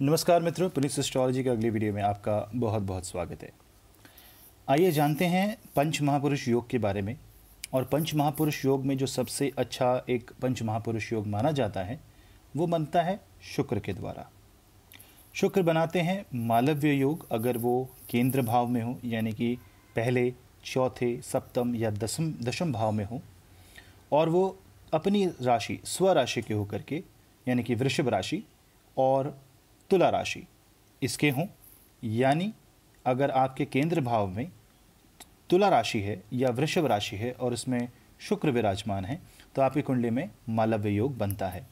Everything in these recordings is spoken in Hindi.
नमस्कार मित्रों पुलिस एस्ट्रोलॉजी के अगली वीडियो में आपका बहुत बहुत स्वागत है आइए जानते हैं पंच महापुरुष योग के बारे में और पंच महापुरुष योग में जो सबसे अच्छा एक पंच महापुरुष योग माना जाता है वो बनता है शुक्र के द्वारा शुक्र बनाते हैं मालव्य योग अगर वो केंद्र भाव में हो यानी कि पहले चौथे सप्तम या दसम दशम भाव में हो और वो अपनी राशि स्वराशि के होकर के यानी कि वृषभ राशि और तुला राशि इसके हों यानी अगर आपके केंद्र भाव में तुला राशि है या वृषभ राशि है और उसमें शुक्र विराजमान है तो आपकी कुंडली में मालव्य योग बनता है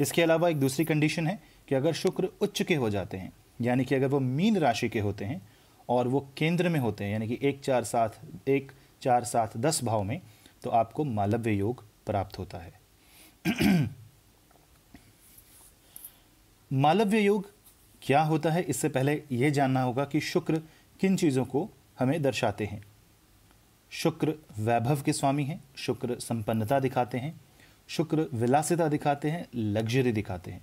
इसके अलावा एक दूसरी कंडीशन है कि अगर शुक्र उच्च के हो जाते हैं यानी कि अगर वो मीन राशि के होते हैं और वो केंद्र में होते हैं यानी कि एक चार सात एक चार सात दस भाव में तो आपको मालव्य योग प्राप्त होता है मालव्य योग क्या होता है इससे पहले यह जानना होगा कि शुक्र किन चीज़ों को हमें दर्शाते हैं शुक्र वैभव के स्वामी हैं शुक्र संपन्नता दिखाते हैं शुक्र विलासिता दिखाते हैं लग्जरी दिखाते हैं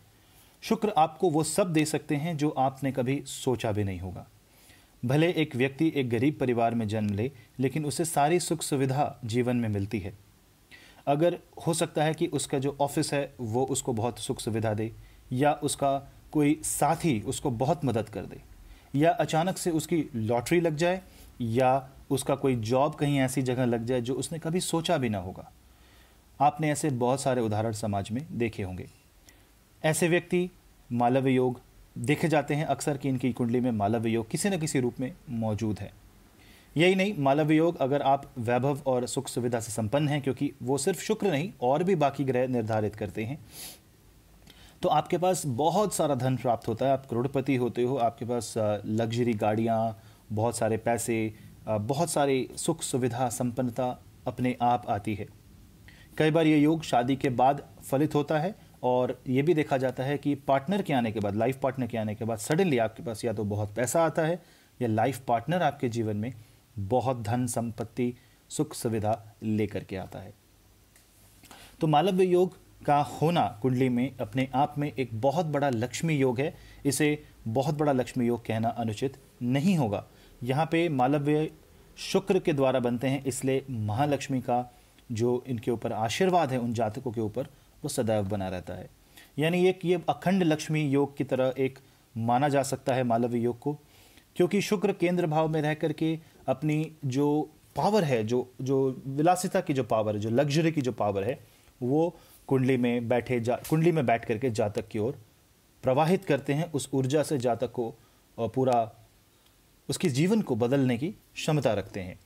शुक्र आपको वो सब दे सकते हैं जो आपने कभी सोचा भी नहीं होगा भले एक व्यक्ति एक गरीब परिवार में जन्म ले लेकिन उसे सारी सुख सुविधा जीवन में मिलती है अगर हो सकता है कि उसका जो ऑफिस है वो उसको बहुत सुख सुविधा दे या उसका कोई साथी उसको बहुत मदद कर दे या अचानक से उसकी लॉटरी लग जाए या उसका कोई जॉब कहीं ऐसी जगह लग जाए जो उसने कभी सोचा भी ना होगा आपने ऐसे बहुत सारे उदाहरण समाज में देखे होंगे ऐसे व्यक्ति मालव योग देखे जाते हैं अक्सर कि इनकी कुंडली में मालव योग किसी न किसी रूप में मौजूद है यही नहीं मालव योग अगर आप वैभव और सुख सुविधा से संपन्न हैं क्योंकि वो सिर्फ शुक्र नहीं और भी बाकी ग्रह निर्धारित करते हैं तो आपके पास बहुत सारा धन प्राप्त होता है आप करोड़पति होते हो आपके पास लग्जरी गाड़ियाँ बहुत सारे पैसे बहुत सारे सुख सुविधा संपन्नता अपने आप आती है कई बार ये योग शादी के बाद फलित होता है और ये भी देखा जाता है कि पार्टनर के आने के बाद लाइफ पार्टनर के आने के बाद सडनली आपके पास या तो बहुत पैसा आता है या लाइफ पार्टनर आपके जीवन में बहुत धन संपत्ति सुख सुविधा लेकर के आता है तो मालव्य योग का होना कुंडली में अपने आप में एक बहुत बड़ा लक्ष्मी योग है इसे बहुत बड़ा लक्ष्मी योग कहना अनुचित नहीं होगा यहाँ पे मालव्य शुक्र के द्वारा बनते हैं इसलिए महालक्ष्मी का जो इनके ऊपर आशीर्वाद है उन जातकों के ऊपर वो सदैव बना रहता है यानी एक ये अखंड लक्ष्मी योग की तरह एक माना जा सकता है मालव्य योग को क्योंकि शुक्र केंद्र भाव में रह करके अपनी जो पावर है जो जो विलासिता की जो पावर है जो लग्जरी की जो पावर है वो कुंडली में बैठे जा कुंडली में बैठ करके जातक की ओर प्रवाहित करते हैं उस ऊर्जा से जातक को पूरा उसके जीवन को बदलने की क्षमता रखते हैं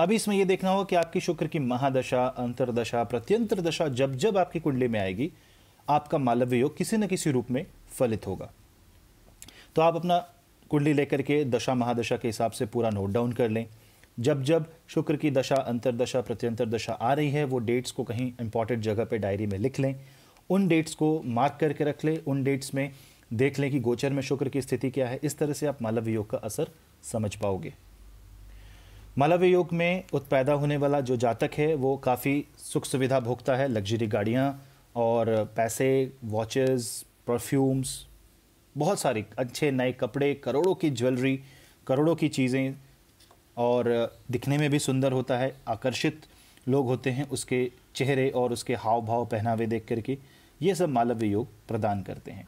अब इसमें यह देखना होगा कि आपकी शुक्र की महादशा अंतरदशा प्रत्यंतर दशा जब जब आपकी कुंडली में आएगी आपका मालव्य योग किसी न किसी रूप में फलित होगा तो आप अपना कुंडली लेकर के दशा महादशा के हिसाब से पूरा नोट डाउन कर लें जब जब शुक्र की दशा अंतरदशा प्रत्यंतर दशा आ रही है वो डेट्स को कहीं इंपॉर्टेंट जगह पे डायरी में लिख लें उन डेट्स को मार्क करके रख लें उन डेट्स में देख लें कि गोचर में शुक्र की स्थिति क्या है इस तरह से आप मालव्य योग का असर समझ पाओगे मालव्य योग में उत्पैदा होने वाला जो जातक है वो काफ़ी सुख सुविधा भोगता है लग्जरी गाड़ियाँ और पैसे वॉचेस परफ्यूम्स बहुत सारी अच्छे नए कपड़े करोड़ों की ज्वेलरी करोड़ों की चीज़ें और दिखने में भी सुंदर होता है आकर्षित लोग होते हैं उसके चेहरे और उसके हाव भाव पहनावे देख करके ये सब मालव्य योग प्रदान करते हैं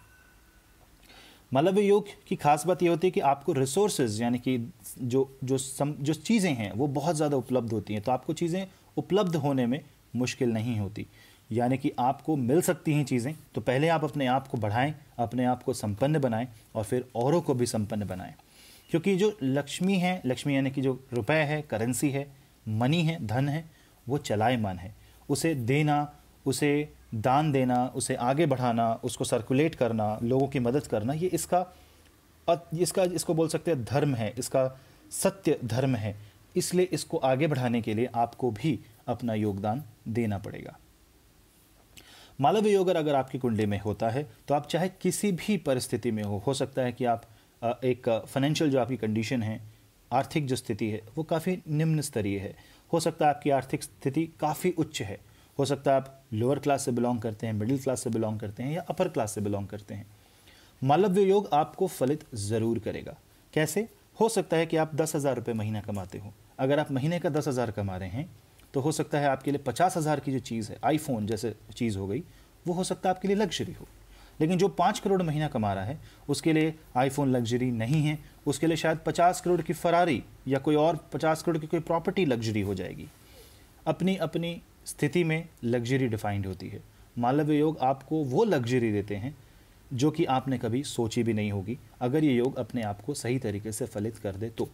मालव्य योग की खास बात यह होती है कि आपको रिसोर्सेज यानी कि जो जो सम जो चीज़ें हैं वो बहुत ज़्यादा उपलब्ध होती हैं तो आपको चीज़ें उपलब्ध होने में मुश्किल नहीं होती यानी कि आपको मिल सकती हैं चीज़ें तो पहले आप अपने आप को बढ़ाएं अपने आप को संपन्न बनाएं और फिर औरों को भी संपन्न बनाएं क्योंकि जो लक्ष्मी है लक्ष्मी यानी कि जो रुपए है करेंसी है मनी है धन है वो चलायमान है उसे देना उसे दान देना उसे आगे बढ़ाना उसको सर्कुलेट करना लोगों की मदद करना ये इसका इसका इसको बोल सकते हैं धर्म है इसका सत्य धर्म है इसलिए इसको आगे बढ़ाने के लिए आपको भी अपना योगदान देना पड़ेगा मालव्य योग अगर आपकी कुंडली में होता है तो आप चाहे किसी भी परिस्थिति में हो हो सकता है कि आप एक फाइनेंशियल जो आपकी कंडीशन है आर्थिक जो स्थिति है वो काफ़ी निम्न स्तरीय है हो सकता है आपकी आर्थिक स्थिति काफ़ी उच्च है हो सकता है आप लोअर क्लास से बिलोंग करते हैं मिडिल क्लास से बिलोंग करते हैं या अपर क्लास से बिलोंग करते हैं मालव्य योग आपको फलित ज़रूर करेगा कैसे हो सकता है कि आप दस हज़ार रुपये महीना कमाते हो अगर आप महीने का दस हज़ार कमा रहे हैं तो हो सकता है आपके लिए पचास हज़ार की जो चीज़ है आईफोन जैसे चीज़ हो गई वो हो सकता है आपके लिए लग्जरी हो लेकिन जो पाँच करोड़ महीना कमा रहा है उसके लिए आईफोन लग्जरी नहीं है उसके लिए शायद पचास करोड़ की फरारी या कोई और पचास करोड़ की कोई प्रॉपर्टी लग्जरी हो जाएगी अपनी अपनी स्थिति में लग्जरी डिफाइंड होती है मालव्य योग आपको वो लग्जरी देते हैं जो कि आपने कभी सोची भी नहीं होगी अगर ये योग अपने आप को सही तरीके से फलित कर दे तो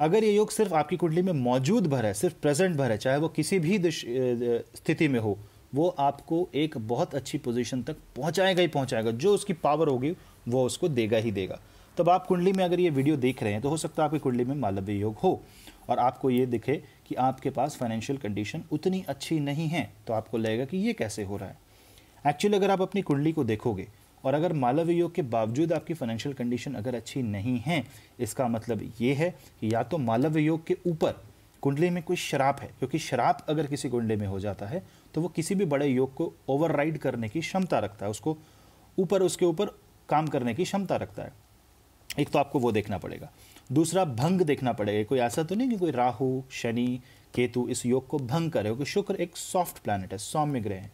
अगर ये योग सिर्फ आपकी कुंडली में मौजूद भर है सिर्फ प्रेजेंट भर है चाहे वो किसी भी स्थिति में हो वो आपको एक बहुत अच्छी पोजीशन तक पहुंचाएगा ही पहुंचाएगा जो उसकी पावर होगी वो उसको देगा ही देगा तब आप कुंडली में अगर ये वीडियो देख रहे हैं तो हो सकता है आपकी कुंडली में मालव्य योग हो और आपको ये दिखे कि आपके पास फाइनेंशियल कंडीशन उतनी अच्छी नहीं है तो आपको लगेगा कि ये कैसे हो रहा है एक्चुअली अगर आप अपनी कुंडली को देखोगे और अगर मालव योग के बावजूद आपकी फाइनेंशियल कंडीशन अगर अच्छी नहीं है इसका मतलब ये है कि या तो मालव योग के ऊपर कुंडली में कोई शराप है क्योंकि शराप अगर किसी कुंडली में हो जाता है तो वो किसी भी बड़े योग को ओवरराइड करने की क्षमता रखता है उसको ऊपर उसके ऊपर काम करने की क्षमता रखता है एक तो आपको वो देखना पड़ेगा दूसरा भंग देखना पड़ेगा कोई ऐसा तो नहीं कि कोई राहु शनि केतु इस योग को भंग करे क्योंकि शुक्र एक सॉफ्ट प्लानट है सौम्य ग्रह है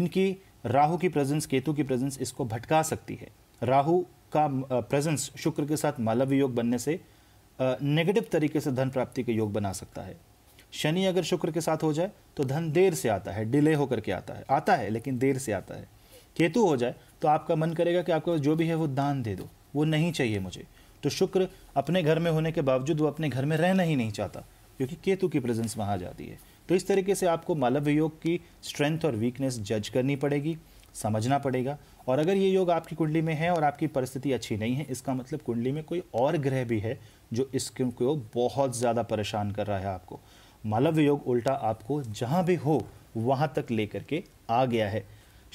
इनकी राहु की प्रेजेंस केतु की प्रेजेंस इसको भटका सकती है राहु का प्रेजेंस शुक्र के साथ मालव्य योग बनने से नेगेटिव तरीके से धन प्राप्ति के योग बना सकता है शनि अगर शुक्र के साथ हो जाए तो धन देर से आता है डिले होकर के आता है आता है लेकिन देर से आता है केतु हो जाए तो आपका मन करेगा कि आपको जो भी है वो दान दे दो वो नहीं चाहिए मुझे तो शुक्र अपने घर में होने के बावजूद वो अपने घर में रहना ही नहीं चाहता क्योंकि केतु की प्रेजेंस वहाँ जाती है तो इस तरीके से आपको मालव योग की स्ट्रेंथ और वीकनेस जज करनी पड़ेगी समझना पड़ेगा और अगर ये योग आपकी कुंडली में है और आपकी परिस्थिति अच्छी नहीं है इसका मतलब कुंडली में कोई और ग्रह भी है जो इसको बहुत ज़्यादा परेशान कर रहा है आपको मालव्य योग उल्टा आपको जहाँ भी हो वहाँ तक ले करके आ गया है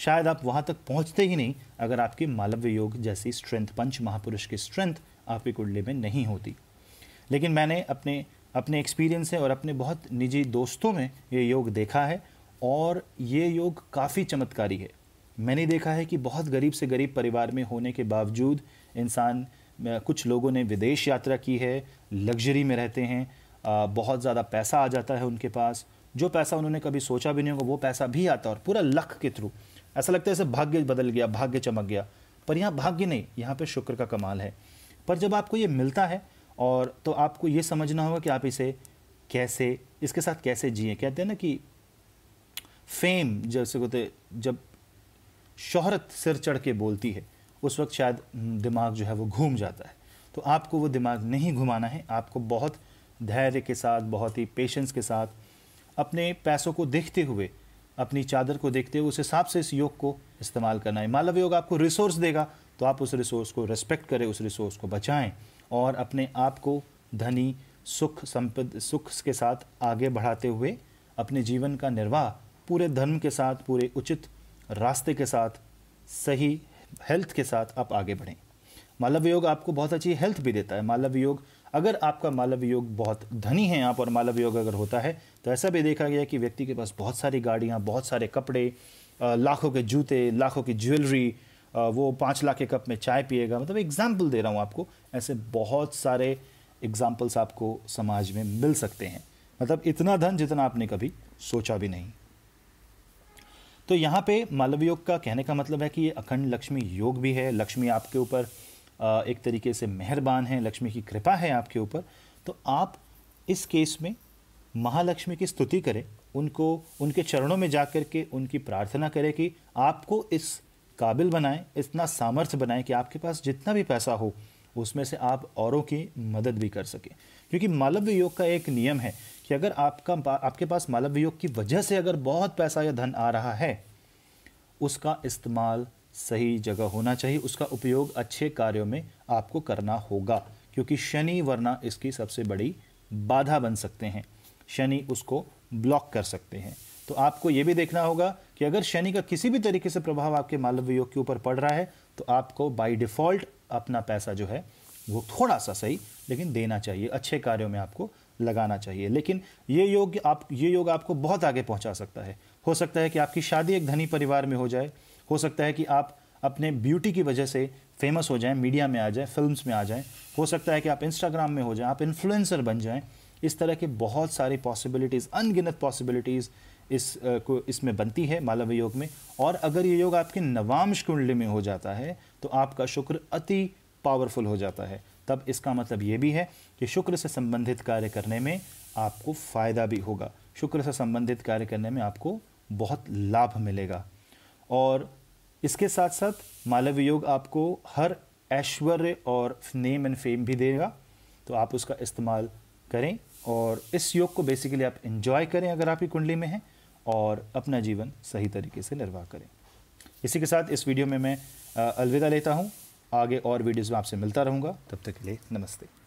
शायद आप वहाँ तक पहुँचते ही नहीं अगर आपकी मालव्य योग जैसी स्ट्रेंथ पंच महापुरुष की स्ट्रेंथ आपके कुंडली में नहीं होती लेकिन मैंने अपने अपने एक्सपीरियंस से और अपने बहुत निजी दोस्तों में ये योग देखा है और ये योग काफ़ी चमत्कारी है मैंने देखा है कि बहुत गरीब से गरीब परिवार में होने के बावजूद इंसान कुछ लोगों ने विदेश यात्रा की है लग्जरी में रहते हैं बहुत ज़्यादा पैसा आ जाता है उनके पास जो पैसा उन्होंने कभी सोचा भी नहीं होगा वो पैसा भी आता है और पूरा लक के थ्रू ऐसा लगता है जैसे भाग्य बदल गया भाग्य चमक गया पर यहाँ भाग्य नहीं यहाँ पे शुक्र का कमाल है पर जब आपको ये मिलता है और तो आपको ये समझना होगा कि आप इसे कैसे इसके साथ कैसे जिए कहते हैं ना कि फेम जैसे कहते जब शोहरत सिर चढ़ के बोलती है उस वक्त शायद दिमाग जो है वो घूम जाता है तो आपको वो दिमाग नहीं घुमाना है आपको बहुत धैर्य के साथ बहुत ही पेशेंस के साथ अपने पैसों को देखते हुए अपनी चादर को देखते हुए उस हिसाब से इस योग को इस्तेमाल करना है मालव योग आपको रिसोर्स देगा तो आप उस रिसोर्स को रिस्पेक्ट करें उस रिसोर्स को बचाएं और अपने आप को धनी सुख संपद सुख के साथ आगे बढ़ाते हुए अपने जीवन का निर्वाह पूरे धर्म के साथ पूरे उचित रास्ते के साथ सही हेल्थ के साथ आप आगे बढ़ें मालव योग आपको बहुत अच्छी हेल्थ भी देता है मालव योग अगर आपका मालव योग बहुत धनी है आप और मालव योग अगर होता है तो ऐसा भी देखा गया कि व्यक्ति के पास बहुत सारी गाड़ियाँ बहुत सारे कपड़े लाखों के जूते लाखों की ज्वेलरी वो पाँच लाख के कप में चाय पिएगा मतलब एग्जाम्पल दे रहा हूँ आपको ऐसे बहुत सारे एग्जाम्पल्स आपको समाज में मिल सकते हैं मतलब इतना धन जितना आपने कभी सोचा भी नहीं तो यहाँ पे मालव योग का कहने का मतलब है कि ये अखंड लक्ष्मी योग भी है लक्ष्मी आपके ऊपर एक तरीके से मेहरबान हैं लक्ष्मी की कृपा है आपके ऊपर तो आप इस केस में महालक्ष्मी की स्तुति करें उनको उनके चरणों में जा के उनकी प्रार्थना करें कि आपको इस काबिल बनाएं इतना सामर्थ्य बनाएं कि आपके पास जितना भी पैसा हो उसमें से आप औरों की मदद भी कर सकें क्योंकि मालव्य योग का एक नियम है कि अगर आपका आपके पास मालव्य योग की वजह से अगर बहुत पैसा या धन आ रहा है उसका इस्तेमाल सही जगह होना चाहिए उसका उपयोग अच्छे कार्यों में आपको करना होगा क्योंकि शनि वरना इसकी सबसे बड़ी बाधा बन सकते हैं शनि उसको ब्लॉक कर सकते हैं तो आपको ये भी देखना होगा कि अगर शनि का किसी भी तरीके से प्रभाव आपके मालव योग के ऊपर पड़ रहा है तो आपको बाय डिफ़ॉल्ट अपना पैसा जो है वो थोड़ा सा सही लेकिन देना चाहिए अच्छे कार्यों में आपको लगाना चाहिए लेकिन ये योग आप ये योग आपको बहुत आगे पहुंचा सकता है हो सकता है कि आपकी शादी एक धनी परिवार में हो जाए हो सकता है कि आप अपने ब्यूटी की वजह से फेमस हो जाएं मीडिया में आ जाएं फिल्म्स में आ जाएं हो सकता है कि आप इंस्टाग्राम में हो जाएं आप इन्फ्लुएंसर बन जाएं इस तरह के बहुत सारी पॉसिबिलिटीज़ अनगिनत पॉसिबिलिटीज़ इस को इसमें बनती है मालव योग में और अगर ये योग आपके नवांश कुंडली में हो जाता है तो आपका शुक्र अति पावरफुल हो जाता है तब इसका मतलब ये भी है कि शुक्र से संबंधित कार्य करने में आपको फ़ायदा भी होगा शुक्र से संबंधित कार्य करने में आपको बहुत लाभ मिलेगा और इसके साथ साथ मालव योग आपको हर ऐश्वर्य और नेम एंड फेम भी देगा तो आप उसका इस्तेमाल करें और इस योग को बेसिकली आप इन्जॉय करें अगर आपकी कुंडली में हैं और अपना जीवन सही तरीके से निर्वाह करें इसी के साथ इस वीडियो में मैं अलविदा लेता हूँ आगे और वीडियोज़ में आपसे मिलता रहूँगा तब तक के लिए नमस्ते